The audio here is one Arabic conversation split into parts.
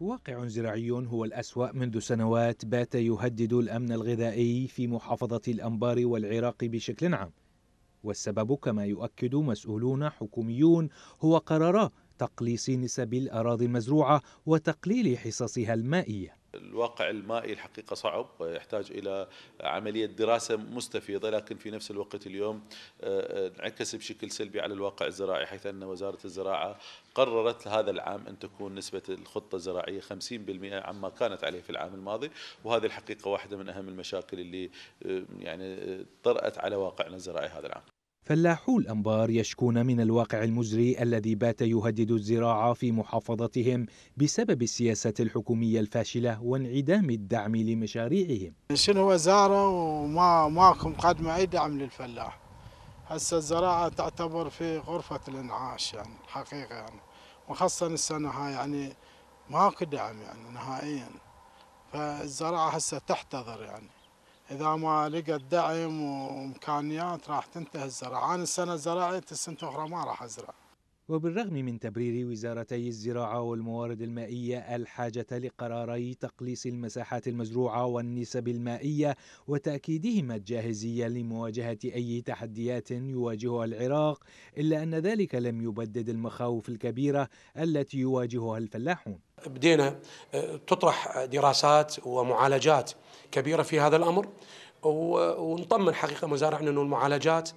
واقع زراعي هو الأسوأ منذ سنوات بات يهدد الأمن الغذائي في محافظة الأنبار والعراق بشكل عام والسبب كما يؤكد مسؤولون حكوميون هو قرار تقليص نسب الأراضي المزروعة وتقليل حصصها المائية الواقع المائي الحقيقه صعب يحتاج الى عمليه دراسه مستفيضه لكن في نفس الوقت اليوم آه، آه، انعكس بشكل سلبي على الواقع الزراعي حيث ان وزاره الزراعه قررت هذا العام ان تكون نسبه الخطه الزراعيه 50% عما كانت عليه في العام الماضي وهذه الحقيقه واحده من اهم المشاكل اللي آه، يعني طرات على واقعنا الزراعي هذا العام فلاحو الأنبار يشكون من الواقع المزري الذي بات يهدد الزراعة في محافظتهم بسبب السياسة الحكومية الفاشلة وانعدام الدعم لمشاريعهم شنو وزارة وما ماكم قدم أي دعم للفلاح هسه الزراعة تعتبر في غرفة الانعاش يعني حقيقة يعني وخاصة السنة هاي يعني ماكو دعم يعني نهائيا فالزراعة هسه تحتضر يعني إذا ما لقت دعم وإمكانيات راح تنتهي الزراعة أنا السنة زرعت السنة اخرى ما راح أزرع وبالرغم من تبرير وزارتي الزراعة والموارد المائية الحاجة لقراري تقليص المساحات المزروعة والنسب المائية وتأكيدهما الجاهزية لمواجهة أي تحديات يواجهها العراق إلا أن ذلك لم يبدد المخاوف الكبيرة التي يواجهها الفلاحون بدينا آه، تطرح دراسات ومعالجات كبيرة في هذا الأمر ونطمن حقيقة مزارعنا أن المعالجات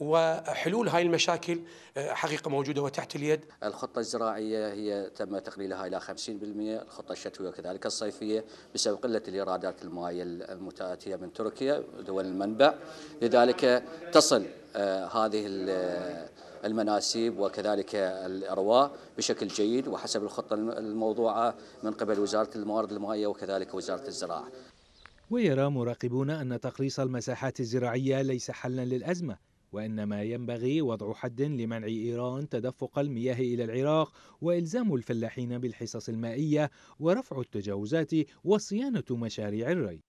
وحلول هاي المشاكل آه، حقيقة موجودة وتحت اليد الخطة الزراعية هي تم تقليلها إلى 50% الخطة الشتوية وكذلك الصيفية بسبب قلة الإيرادات المائية المتأتية من تركيا دول المنبع لذلك تصل آه، هذه آه، المناسيب وكذلك الارواء بشكل جيد وحسب الخطه الموضوعه من قبل وزاره الموارد المائيه وكذلك وزاره الزراعه. ويرى مراقبون ان تقليص المساحات الزراعيه ليس حلا للازمه، وإنما ينبغي وضع حد لمنع إيران تدفق المياه إلى العراق وإلزام الفلاحين بالحصص المائية ورفع التجاوزات وصيانة مشاريع الري